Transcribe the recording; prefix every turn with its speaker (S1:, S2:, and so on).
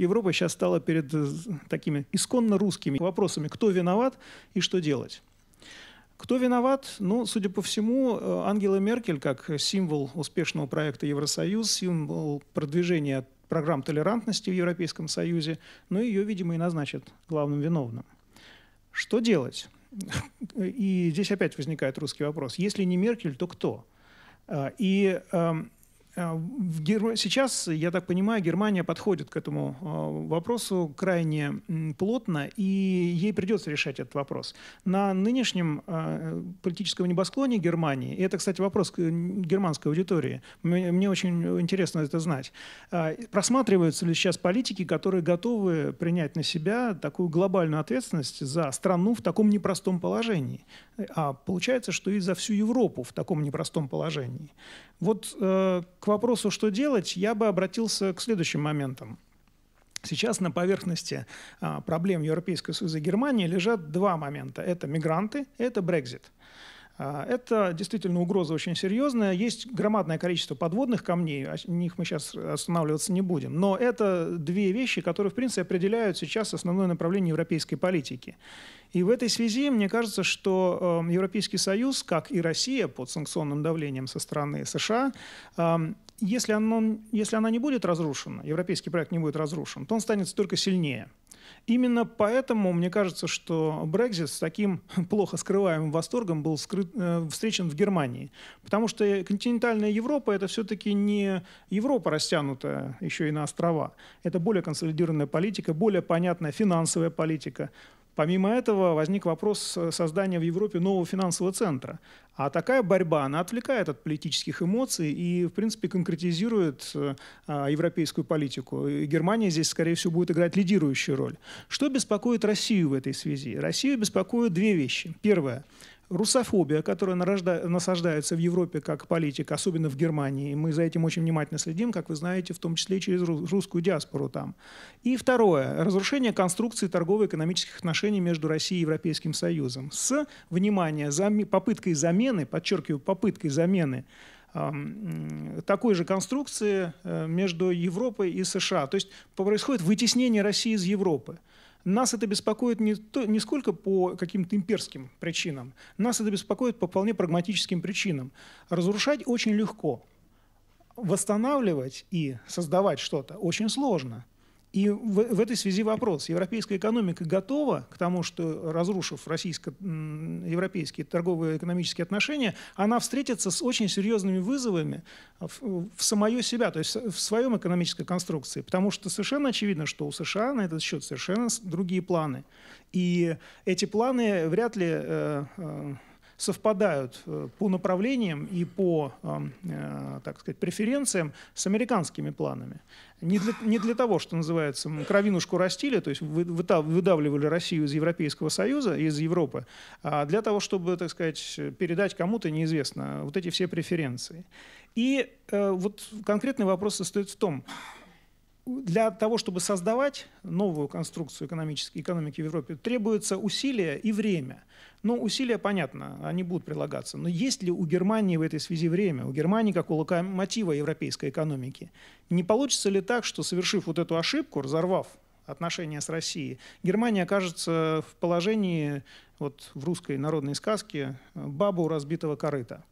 S1: Европа сейчас стала перед э, такими исконно русскими вопросами, кто виноват и что делать. Кто виноват? Ну, судя по всему, э, Ангела Меркель, как символ успешного проекта Евросоюз, символ продвижения программ толерантности в Европейском Союзе, но ну, ее, видимо, и назначат главным виновным. Что делать? И здесь опять возникает русский вопрос. Если не Меркель, то кто? Э, и эм, Э, сейчас, я так понимаю, Германия подходит к этому э, вопросу крайне плотно, и ей придется решать этот вопрос. На нынешнем э, политическом небосклоне Германии, и это, кстати, вопрос к германской аудитории, мне очень интересно это знать, просматриваются ли сейчас политики, которые готовы принять на себя такую глобальную ответственность за страну в таком непростом положении? А получается, что и за всю Европу в таком непростом положении. Вот к вопросу, что делать, я бы обратился к следующим моментам. Сейчас на поверхности а, проблем Европейского Союза и Германии лежат два момента. Это мигранты, это Брекзит. А, это действительно угроза очень серьезная. Есть громадное количество подводных камней, о них мы сейчас останавливаться не будем. Но это две вещи, которые, в принципе, определяют сейчас основное направление европейской политики. И в этой связи, мне кажется, что эм, Европейский Союз, как и Россия под санкционным давлением со стороны США, эм, если, оно, если она не будет разрушена, европейский проект не будет разрушен, то он станет только сильнее. Именно поэтому мне кажется, что Brexit с таким плохо скрываемым восторгом был скрыт, э, встречен в Германии. Потому что континентальная Европа это все-таки не Европа растянутая еще и на острова. Это более консолидированная политика, более понятная финансовая политика. Помимо этого возник вопрос создания в Европе нового финансового центра. А такая борьба, она отвлекает от политических эмоций и, в принципе, конкретизирует э, а, европейскую политику. И Германия здесь, скорее всего, будет играть лидирующую роль. Что беспокоит Россию в этой связи? Россию беспокоят две вещи. Первое русофобия, которая насаждается в Европе как политика, особенно в Германии. Мы за этим очень внимательно следим, как вы знаете, в том числе через русскую диаспору там. И второе. Разрушение конструкции торгово-экономических отношений между Россией и Европейским Союзом с, внимание, попыткой замены, подчеркиваю, попыткой замены такой же конструкции э, между Европой и США. То есть происходит вытеснение России из Европы. Нас это беспокоит не, то, не сколько по каким-то имперским причинам, нас это беспокоит по вполне прагматическим причинам. Разрушать очень легко, восстанавливать и создавать что-то очень сложно – и в, в этой связи вопрос. Европейская экономика готова к тому, что, разрушив российско-европейские торговые экономические отношения, она встретится с очень серьезными вызовами в, в самое себя, то есть в своем экономической конструкции. Потому что совершенно очевидно, что у США на этот счет совершенно другие планы. И эти планы вряд ли... Э, э, совпадают э, по направлениям и по, эм, э, так сказать, преференциям с американскими планами. Не для, не для того, что называется, кровинушку растили, то есть выдавливали Россию из Европейского Союза, из Европы, а для того, чтобы, так сказать, передать кому-то неизвестно вот эти все преференции. И э, вот конкретный вопрос состоит в том, для того, чтобы создавать новую конструкцию экономической, экономики в Европе, требуется усилия и время. Ну, усилия, понятно, они будут прилагаться. Но есть ли у Германии в этой связи время? У Германии, как у локомотива европейской экономики. Не получится ли так, что, совершив вот эту ошибку, разорвав отношения с Россией, Германия окажется в положении, вот в русской народной сказке, бабу разбитого корыта –